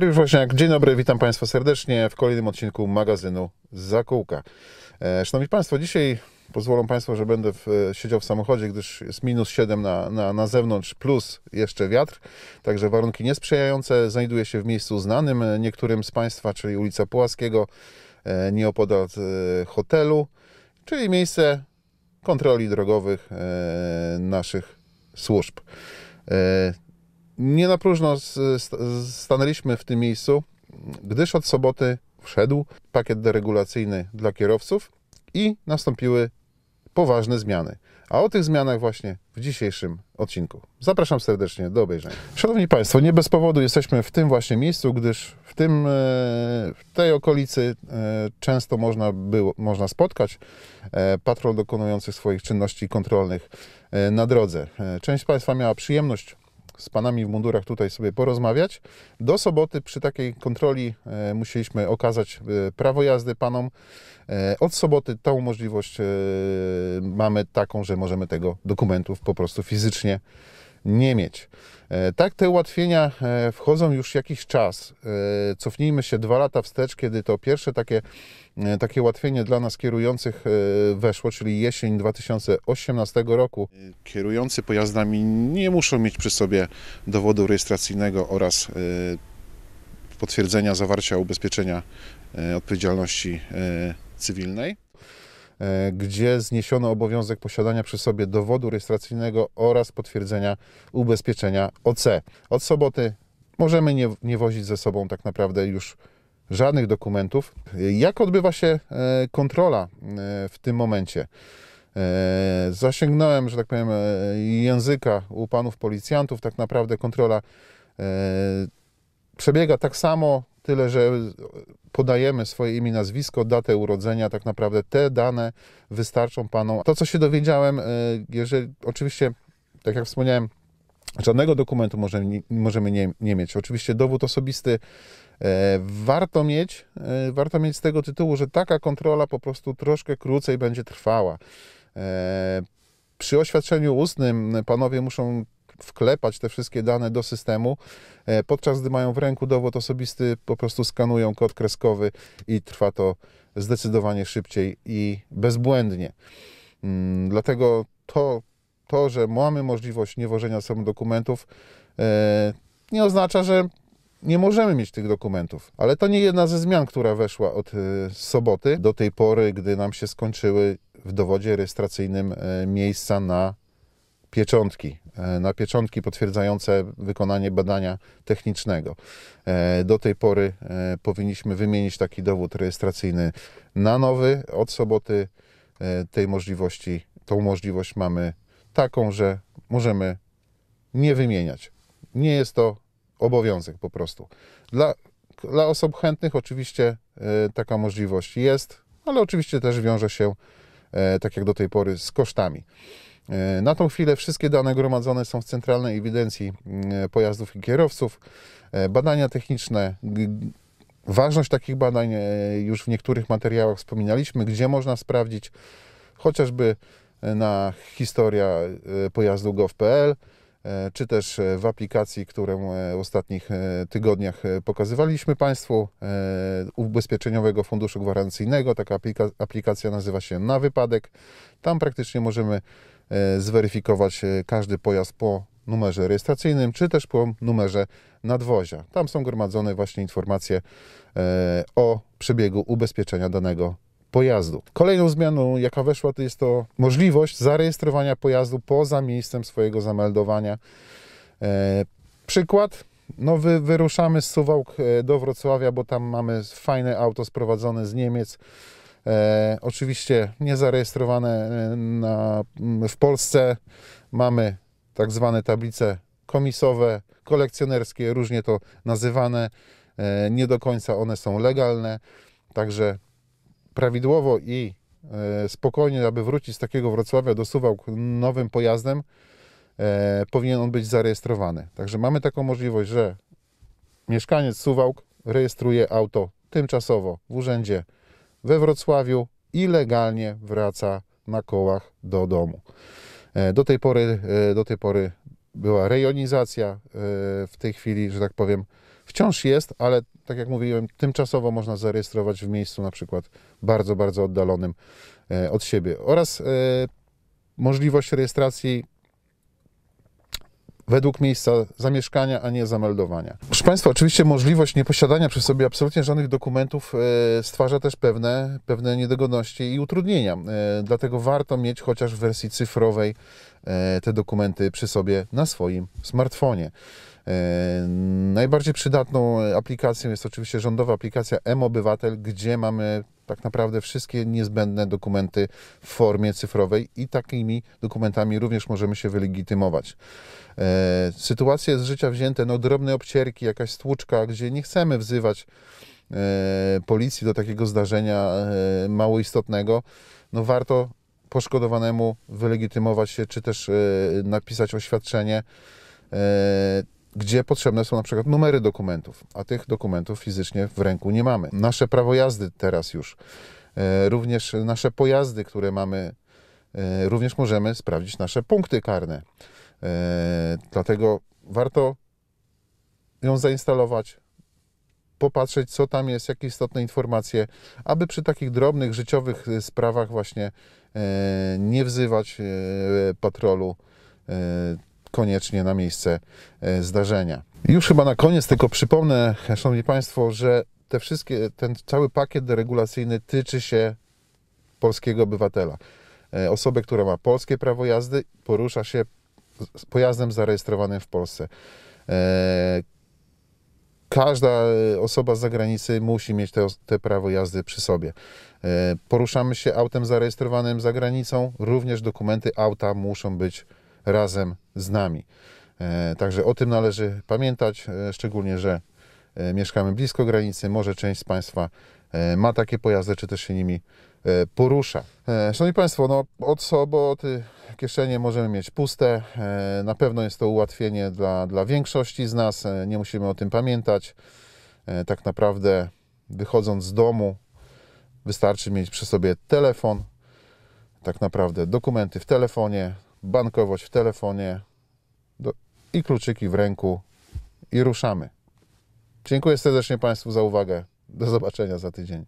Dariusz dzień dobry, witam Państwa serdecznie w kolejnym odcinku magazynu Zakółka. E, szanowni Państwo, dzisiaj pozwolą Państwo, że będę w, e, siedział w samochodzie, gdyż jest minus 7 na, na, na zewnątrz, plus jeszcze wiatr, także warunki niesprzyjające. Znajduję się w miejscu znanym niektórym z Państwa, czyli ulica Płaskiego, e, nieopodal hotelu, czyli miejsce kontroli drogowych naszych służb nie na próżno stanęliśmy w tym miejscu, gdyż od soboty wszedł pakiet deregulacyjny dla kierowców i nastąpiły poważne zmiany. A o tych zmianach właśnie w dzisiejszym odcinku. Zapraszam serdecznie do obejrzenia. Szanowni Państwo, nie bez powodu jesteśmy w tym właśnie miejscu, gdyż w, tym, e, w tej okolicy e, często można, było, można spotkać e, patrol dokonujących swoich czynności kontrolnych na drodze. Część z Państwa miała przyjemność z panami w mundurach tutaj sobie porozmawiać. Do soboty przy takiej kontroli e, musieliśmy okazać e, prawo jazdy panom. E, od soboty tą możliwość mamy taką, że możemy tego dokumentów po prostu fizycznie nie mieć. E, tak, te ułatwienia e, wchodzą już jakiś czas. E, cofnijmy się dwa lata wstecz, kiedy to pierwsze takie, takie ułatwienie dla nas kierujących weszło, czyli jesień 2018 roku. Kierujący pojazdami nie muszą mieć przy sobie dowodu rejestracyjnego oraz potwierdzenia zawarcia ubezpieczenia odpowiedzialności cywilnej. E, gdzie zniesiono obowiązek posiadania przy sobie dowodu rejestracyjnego oraz potwierdzenia ubezpieczenia OC. Od soboty możemy nie, nie wozić ze sobą tak naprawdę już żadnych dokumentów. Jak odbywa się e, kontrola e, w tym momencie? Zasięgnąłem, że tak powiem, języka u panów policjantów. Tak naprawdę kontrola przebiega tak samo tyle że podajemy swoje imię, nazwisko, datę urodzenia, tak naprawdę te dane wystarczą panu. To, co się dowiedziałem, e, jeżeli oczywiście, tak jak wspomniałem, żadnego dokumentu możemy, możemy nie, nie mieć. Oczywiście dowód osobisty e, warto mieć, e, warto mieć z tego tytułu, że taka kontrola po prostu troszkę krócej będzie trwała. Przy oświadczeniu ustnym panowie muszą wklepać te wszystkie dane do systemu, e, podczas gdy mają w ręku dowód osobisty, po prostu skanują kod kreskowy i trwa to zdecydowanie szybciej i bezbłędnie. Mm, dlatego to, to że mamy możliwość niewożenia sobą dokumentów, e, nie oznacza, że nie możemy mieć tych dokumentów. Ale to nie jedna ze zmian, która weszła od e, soboty do tej pory, gdy nam się skończyły w dowodzie rejestracyjnym miejsca na pieczątki, e, na pieczątki potwierdzające wykonanie badania technicznego. E, do tej pory e, powinniśmy wymienić taki dowód rejestracyjny na nowy. Od soboty tej możliwości, tą możliwość mamy taką, że możemy nie wymieniać. Nie jest to obowiązek po prostu. Dla, dla osób chętnych oczywiście taka możliwość jest, ale oczywiście też wiąże się, tak jak do tej pory, z kosztami. E, na tą chwilę wszystkie dane gromadzone są w Centralnej Ewidencji e, Pojazdów i Kierowców. E, badania techniczne, ważność takich badań już w niektórych materiałach wspominaliśmy, gdzie można sprawdzić chociażby na historia pojazdu gov.pl czy też w aplikacji, którą w ostatnich tygodniach pokazywaliśmy Państwu, Ubezpieczeniowego Funduszu Gwarancyjnego. Taka aplikacja nazywa się Na Wypadek. Tam praktycznie możemy E, zweryfikować e, każdy pojazd po numerze rejestracyjnym, czy też po numerze nadwozia. Tam są gromadzone właśnie informacje e, o przebiegu ubezpieczenia danego pojazdu. Kolejną zmianą, jaka weszła, to jest to możliwość zarejestrowania pojazdu poza miejscem swojego zameldowania. Przykład, no wy, wyruszamy z Suwałk do Wrocławia, bo tam mamy fajne auto sprowadzone z Niemiec E, oczywiście niezarejestrowane e, na, w Polsce. Mamy tak zwane tablice komisowe, kolekcjonerskie, różnie to nazywane. E, nie do końca one są legalne, także prawidłowo i e, spokojnie, aby wrócić z takiego Wrocławia do Suwałk nowym pojazdem, e, powinien on być zarejestrowany. Także mamy taką możliwość, że mieszkaniec Suwałk rejestruje auto tymczasowo w urzędzie we Wrocławiu i legalnie wraca na kołach do domu. E, do tej pory, e, do tej pory była rejonizacja, e, w tej chwili, że tak powiem, wciąż jest, ale tak jak mówiłem, tymczasowo można zarejestrować w miejscu na przykład bardzo, bardzo oddalonym od siebie. Oraz możliwość rejestracji według miejsca zamieszkania, a nie zameldowania. Proszę Państwa, oczywiście możliwość nieposiadania przy sobie absolutnie żadnych dokumentów e, stwarza też pewne, pewne niedogodności i utrudnienia. E, dlatego warto mieć chociaż w wersji cyfrowej e, te dokumenty przy sobie na swoim smartfonie. Najbardziej przydatną aplikacją jest oczywiście rządowa aplikacja M-Obywatel, gdzie mamy tak naprawdę wszystkie niezbędne dokumenty w formie cyfrowej i takimi dokumentami również możemy się wylegitymować. E, sytuacje z życia wzięte, no drobne obcierki, jakaś stłuczka, gdzie nie chcemy wzywać e, policji do takiego zdarzenia e, mało istotnego, no warto poszkodowanemu wylegitymować się, czy też e, napisać oświadczenie e, gdzie potrzebne są na przykład numery dokumentów, a tych dokumentów fizycznie w ręku nie mamy. Nasze prawo jazdy teraz już, e, również nasze pojazdy, które mamy, e, również możemy sprawdzić nasze punkty karne. E, dlatego warto ją zainstalować, popatrzeć, co tam jest, jakie istotne informacje, aby przy takich drobnych, życiowych sprawach właśnie nie wzywać patrolu koniecznie na miejsce e, zdarzenia. Już chyba na koniec tylko przypomnę, Szanowni Państwo, że te wszystkie, ten cały pakiet deregulacyjny tyczy się polskiego obywatela. E, Osoby, która ma polskie prawo jazdy, porusza się pojazdem zarejestrowanym w Polsce. E, każda osoba z zagranicy musi mieć te, te prawo jazdy przy sobie. Poruszamy się autem zarejestrowanym za granicą, również dokumenty auta muszą być razem z nami. E, także o tym należy pamiętać, e, szczególnie, że e, mieszkamy blisko granicy. Może część z Państwa ma takie pojazdy, czy też się nimi porusza. Szanowni Państwo, no od soboty kieszenie możemy mieć puste. Na pewno jest to ułatwienie dla, dla większości z nas. Nie musimy o tym pamiętać. Tak naprawdę wychodząc z domu wystarczy mieć przy sobie telefon. Tak naprawdę dokumenty w telefonie, bankowość w telefonie, do, i kluczyki w ręku i ruszamy. Dziękuję serdecznie Państwu za uwagę. Do zobaczenia za tydzień.